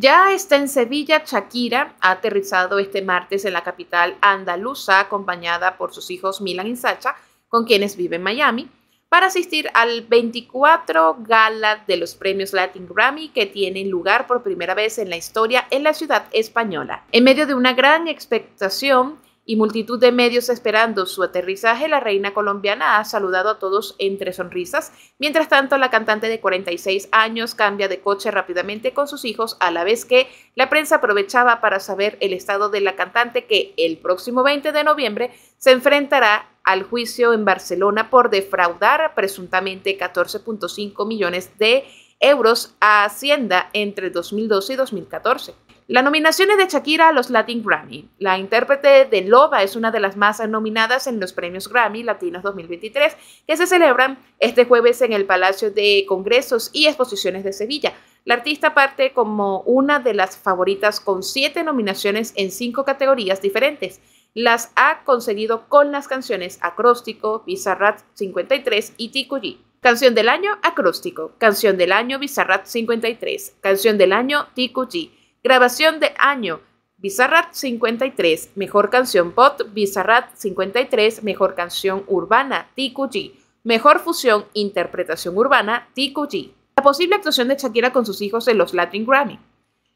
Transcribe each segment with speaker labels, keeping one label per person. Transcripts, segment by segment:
Speaker 1: Ya está en Sevilla, Shakira ha aterrizado este martes en la capital andaluza acompañada por sus hijos Milan y Sacha, con quienes vive en Miami, para asistir al 24 gala de los premios Latin Grammy que tienen lugar por primera vez en la historia en la ciudad española. En medio de una gran expectación, y multitud de medios esperando su aterrizaje, la reina colombiana ha saludado a todos entre sonrisas. Mientras tanto, la cantante de 46 años cambia de coche rápidamente con sus hijos, a la vez que la prensa aprovechaba para saber el estado de la cantante que el próximo 20 de noviembre se enfrentará al juicio en Barcelona por defraudar presuntamente 14.5 millones de euros a Hacienda entre 2012 y 2014. La nominación es de Shakira a los Latin Grammy. La intérprete de Loba es una de las más nominadas en los premios Grammy Latinos 2023 que se celebran este jueves en el Palacio de Congresos y Exposiciones de Sevilla. La artista parte como una de las favoritas con siete nominaciones en cinco categorías diferentes. Las ha conseguido con las canciones Acróstico, Bizarrat 53 y tikuji Canción del año Acróstico, Canción del año Bizarrat 53, Canción del año Tikuji. Grabación de año. Bizarrat 53, mejor canción pop. Bizarrat 53, mejor canción urbana. TQG. Mejor fusión, interpretación urbana. TQG. La posible actuación de Shakira con sus hijos en los Latin Grammy.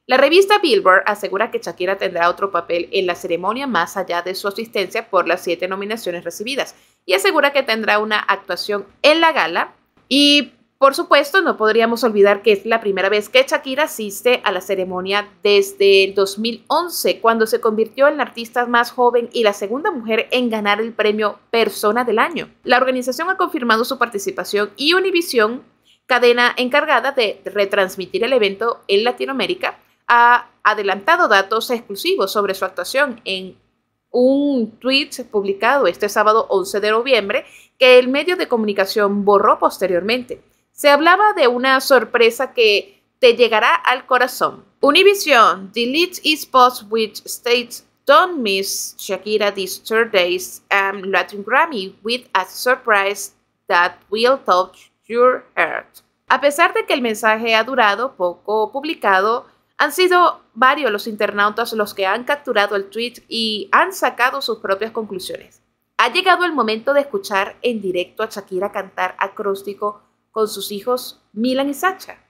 Speaker 1: La revista Billboard asegura que Shakira tendrá otro papel en la ceremonia más allá de su asistencia por las siete nominaciones recibidas y asegura que tendrá una actuación en la gala y por supuesto, no podríamos olvidar que es la primera vez que Shakira asiste a la ceremonia desde el 2011, cuando se convirtió en la artista más joven y la segunda mujer en ganar el premio Persona del Año. La organización ha confirmado su participación y Univision, cadena encargada de retransmitir el evento en Latinoamérica, ha adelantado datos exclusivos sobre su actuación en un tweet publicado este sábado 11 de noviembre que el medio de comunicación borró posteriormente. Se hablaba de una sorpresa que te llegará al corazón. Univision deletes post which states Don't miss Shakira this Thursday's Latin Grammy with a surprise that will touch your heart. A pesar de que el mensaje ha durado poco publicado, han sido varios los internautas los que han capturado el tweet y han sacado sus propias conclusiones. Ha llegado el momento de escuchar en directo a Shakira cantar acróstico con sus hijos Milan y Sacha.